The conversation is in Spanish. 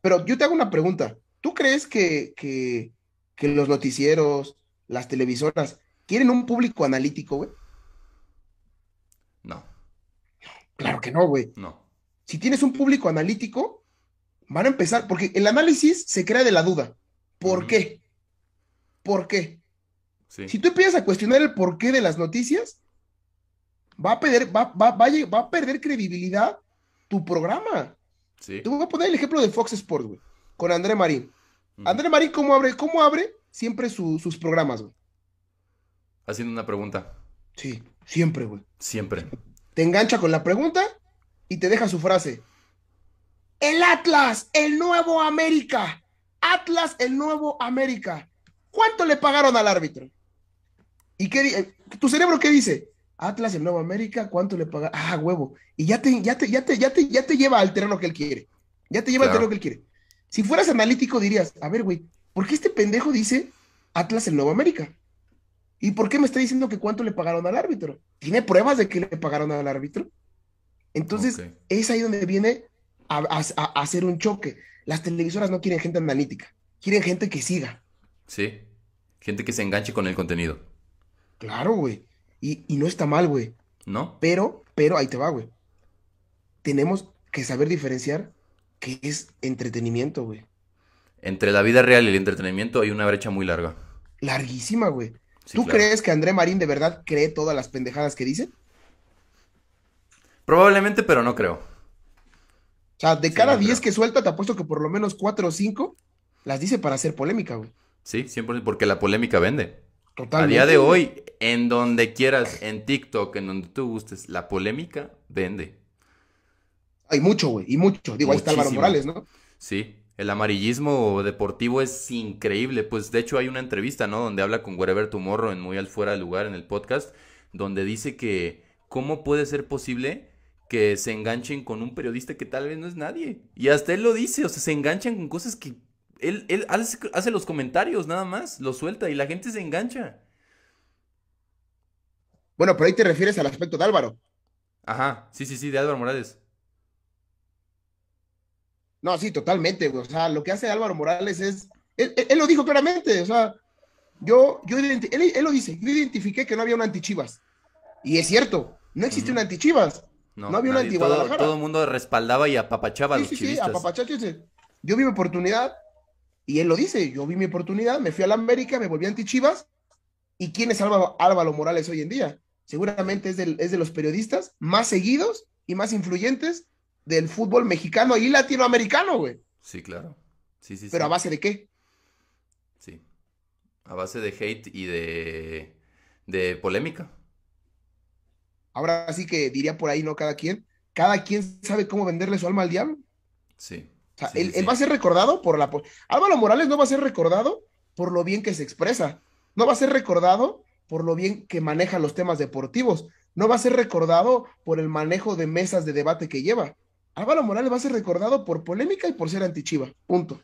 Pero yo te hago una pregunta. ¿Tú crees que, los noticieros, las televisoras, quieren un público analítico, güey? No. Claro que no, güey. No. Si tienes un público analítico, van a empezar, porque el análisis se crea de la duda. ¿Por qué? ¿Por qué? Si tú empiezas a cuestionar el porqué de las noticias, va a, perder, va, va, va a perder credibilidad tu programa. Te voy a poner el ejemplo de Fox Sports, güey, con André Marín. Mm. André Marín, ¿cómo abre, cómo abre siempre sus programas, güey? Haciendo una pregunta. Sí, siempre, güey. Siempre. Te engancha con la pregunta y te deja su frase. El Atlas, el nuevo América. Atlas, el nuevo América. ¿Cuánto le pagaron al árbitro? ¿Y qué eh, tu cerebro qué dice? Atlas en Nueva América, ¿cuánto le paga? Ah, huevo. Y ya te, ya ya ya ya te lleva al terreno que él quiere. Ya te lleva al terreno que él quiere. Si fueras analítico dirías, a ver, güey, ¿por qué este pendejo dice Atlas en Nueva América? ¿Y por qué me está diciendo que cuánto le pagaron al árbitro? ¿Tiene pruebas de que le pagaron al árbitro? Entonces, es ahí donde viene a, a, hacer un choque. Las televisoras no quieren gente analítica, quieren gente que siga. Sí, gente que se enganche con el contenido. Claro, güey. Y, no está mal, güey. No. Pero, pero ahí te va, güey. Tenemos que saber diferenciar qué es entretenimiento, güey. Entre la vida real y el entretenimiento hay una brecha muy larga. Larguísima, güey. ¿Tú crees que André Marín de verdad cree todas las pendejadas que dice? Probablemente, pero no creo. O sea, de cada 10 que suelta, te apuesto que por lo menos 4 o 5 las dice para hacer polémica, güey. Sí, siempre porque la polémica vende. A día de hoy, en donde quieras, en TikTok, en donde tú gustes, la polémica vende. Hay mucho, güey, y mucho. Digo, ahí está Álvaro Morales, ¿no? Sí, el amarillismo deportivo es increíble. Pues de hecho hay una entrevista, ¿no? Donde habla con Wherever Tomorrow en Muy al Fuera del Lugar en el podcast, donde dice que cómo puede ser posible que se enganchen con un periodista que tal vez no es nadie. Y hasta él lo dice, o sea, se enganchan con cosas que él, hace, los comentarios nada más, Lo suelta y la gente se engancha. Bueno, pero ahí te refieres al aspecto de Álvaro. Ajá, sí, sí, sí, de Álvaro Morales. No, sí, totalmente. O sea, lo que hace Álvaro Morales es. Él, lo dijo claramente. O sea, yo. él, lo dice. Yo identifiqué que no había un anti-Chivas. Y es cierto. No existe un anti No, no había un anti Todo el mundo respaldaba y apapachaba a los sí, chivistas. Sí, apapachaba. Yo vi mi oportunidad. Y él lo dice, yo vi mi oportunidad, me fui a la América, me volví anti-Chivas. ¿Y quién es Álvaro, Morales hoy en día? Seguramente es, es de los periodistas más seguidos y más influyentes del fútbol mexicano y latinoamericano, güey. Sí, claro. Sí, sí, Pero a base de qué? Sí. A base de hate y de, de polémica. Ahora sí que diría por ahí, ¿no? Cada quien. Cada quien sabe cómo venderle su alma al diablo. Sí. O sea, va a ser recordado por la... Álvaro Morales no va a ser recordado por lo bien que se expresa, no va a ser recordado por lo bien que maneja los temas deportivos, no va a ser recordado por el manejo de mesas de debate que lleva. Álvaro Morales va a ser recordado por polémica y por ser antichiva. Punto.